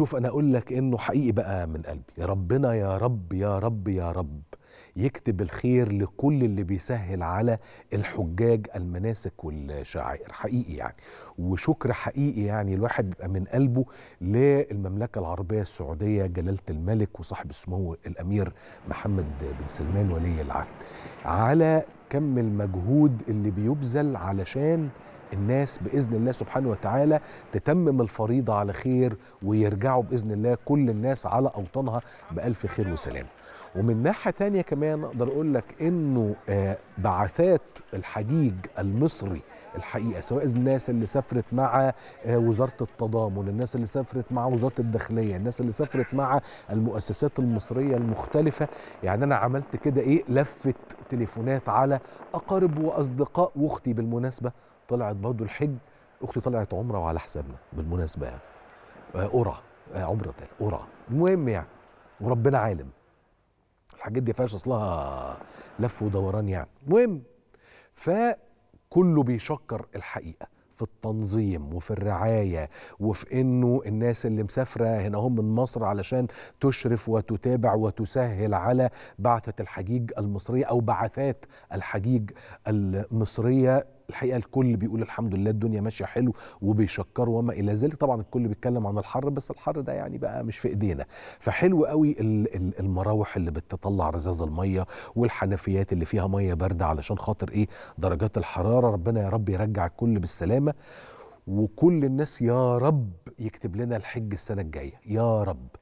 شوف انا اقول لك انه حقيقي بقى من قلبي ربنا يا رب يا رب يا رب يكتب الخير لكل اللي بيسهل على الحجاج المناسك والشعائر حقيقي يعني وشكر حقيقي يعني الواحد بيبقى من قلبه للمملكة العربية السعودية جلالة الملك وصاحب السمو الأمير محمد بن سلمان ولي العهد على كم المجهود اللي بيبذل علشان الناس باذن الله سبحانه وتعالى تتمم الفريضه على خير ويرجعوا باذن الله كل الناس على اوطانها بالف خير وسلام. ومن ناحيه تانية كمان اقدر اقول لك انه آه، بعثات الحجيج المصري الحقيقه سواء الناس اللي سافرت مع آه، وزاره التضامن، الناس اللي سافرت مع وزاره الداخليه، الناس اللي سافرت مع المؤسسات المصريه المختلفه، يعني انا عملت كده ايه لفه تليفونات على اقارب واصدقاء واختي بالمناسبه طلعت برضه الحج اختي طلعت عمره وعلى حسابنا بالمناسبه يعني قرى آه، آه، عمره قرى المهم يعني وربنا عالم الحاجات دي فيهاش اصلها لف ودوران يعني المهم فكله بيشكر الحقيقه في التنظيم وفي الرعاية وفي أنه الناس اللي مسافرة هنا هم من مصر علشان تشرف وتتابع وتسهل على بعثة الحجيج المصرية أو بعثات الحجيج المصرية الحقيقه الكل بيقول الحمد لله الدنيا ماشيه حلو وبيشكروا وما الى ذلك طبعا الكل بيتكلم عن الحر بس الحر ده يعني بقى مش في ايدينا فحلو قوي المراوح اللي بتطلع رذاذ الميه والحنفيات اللي فيها ميه بارده علشان خاطر ايه درجات الحراره ربنا يا رب يرجع الكل بالسلامه وكل الناس يا رب يكتب لنا الحج السنه الجايه يا رب